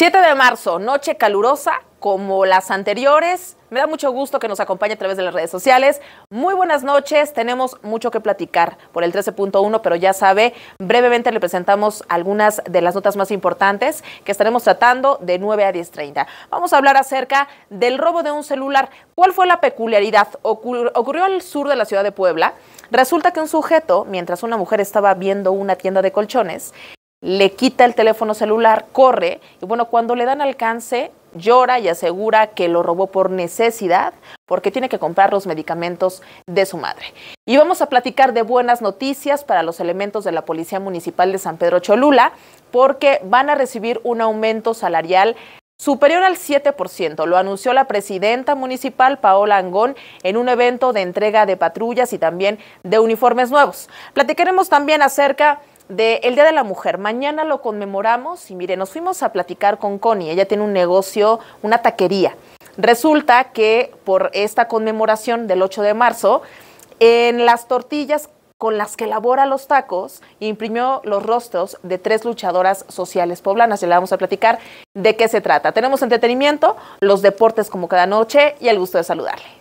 7 de marzo, noche calurosa como las anteriores. Me da mucho gusto que nos acompañe a través de las redes sociales. Muy buenas noches, tenemos mucho que platicar por el 13.1, pero ya sabe, brevemente le presentamos algunas de las notas más importantes que estaremos tratando de 9 a 10.30. Vamos a hablar acerca del robo de un celular. ¿Cuál fue la peculiaridad? ocurrió al sur de la ciudad de Puebla. Resulta que un sujeto, mientras una mujer estaba viendo una tienda de colchones, le quita el teléfono celular, corre y bueno, cuando le dan alcance, llora y asegura que lo robó por necesidad porque tiene que comprar los medicamentos de su madre. Y vamos a platicar de buenas noticias para los elementos de la Policía Municipal de San Pedro Cholula porque van a recibir un aumento salarial superior al 7%. Lo anunció la presidenta municipal Paola Angón en un evento de entrega de patrullas y también de uniformes nuevos. Platicaremos también acerca del Día de la Mujer. Mañana lo conmemoramos y mire, nos fuimos a platicar con Connie. Ella tiene un negocio, una taquería. Resulta que por esta conmemoración del 8 de marzo, en las tortillas con las que elabora los tacos, imprimió los rostros de tres luchadoras sociales poblanas. Ya le vamos a platicar de qué se trata. Tenemos entretenimiento, los deportes como cada noche y el gusto de saludarle.